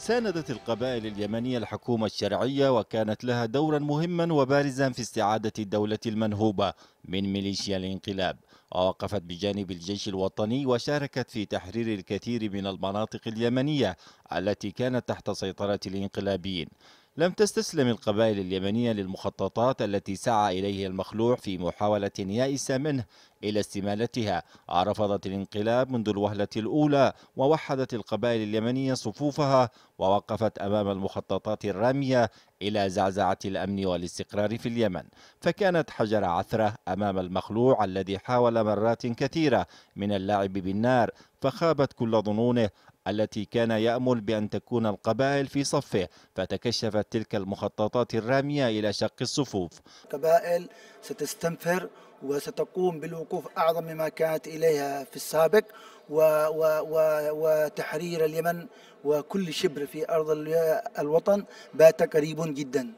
ساندت القبائل اليمنية الحكومة الشرعية وكانت لها دورا مهما وبارزا في استعادة الدولة المنهوبة من ميليشيا الانقلاب ووقفت بجانب الجيش الوطني وشاركت في تحرير الكثير من المناطق اليمنية التي كانت تحت سيطرة الانقلابيين لم تستسلم القبائل اليمنية للمخططات التي سعى إليه المخلوع في محاولة يائسة منه إلى استمالتها رفضت الانقلاب منذ الوهلة الأولى ووحدت القبائل اليمنية صفوفها ووقفت أمام المخططات الرامية إلى زعزعة الأمن والاستقرار في اليمن فكانت حجر عثرة أمام المخلوع الذي حاول مرات كثيرة من اللعب بالنار فخابت كل ظنونه التي كان يأمل بأن تكون القبائل في صفه فتكشفت تلك المخططات الرامية إلى شق الصفوف القبائل ستستنفر وستقوم بالوقوف أعظم مما كانت إليها في السابق و و و وتحرير اليمن وكل شبر في أرض الوطن بات قريب جداً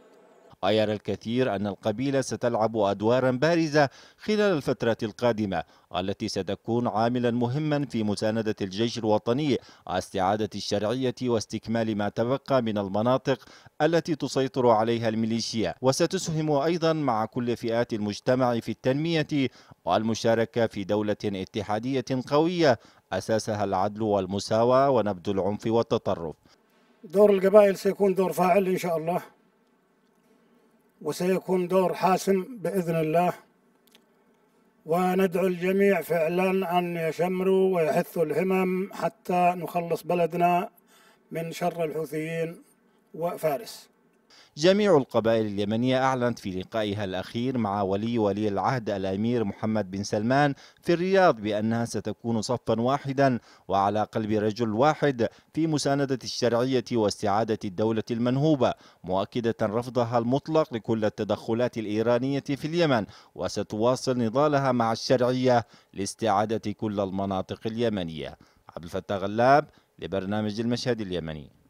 ويرى الكثير أن القبيلة ستلعب أدوارا بارزة خلال الفترة القادمة التي ستكون عاملا مهما في مساندة الجيش الوطني استعادة الشرعية واستكمال ما تبقى من المناطق التي تسيطر عليها الميليشيا وستسهم أيضا مع كل فئات المجتمع في التنمية والمشاركة في دولة اتحادية قوية أساسها العدل والمساواة ونبذ العنف والتطرف دور القبائل سيكون دور فاعل إن شاء الله وسيكون دور حاسم بإذن الله وندعو الجميع فعلا أن يشمروا ويحثوا الهمم حتى نخلص بلدنا من شر الحوثيين وفارس جميع القبائل اليمنية أعلنت في لقائها الأخير مع ولي ولي العهد الأمير محمد بن سلمان في الرياض بأنها ستكون صفا واحدا وعلى قلب رجل واحد في مساندة الشرعية واستعادة الدولة المنهوبة مؤكدة رفضها المطلق لكل التدخلات الإيرانية في اليمن وستواصل نضالها مع الشرعية لاستعادة كل المناطق اليمنية عبد الفتاح غلاب لبرنامج المشهد اليمني